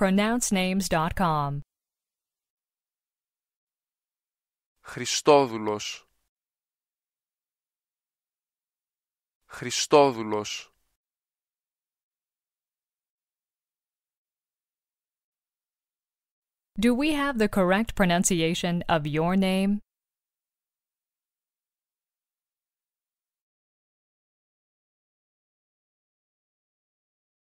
pronouncenames.com. Χριστόδουλος Χριστόδουλος Do we have the correct pronunciation of your name?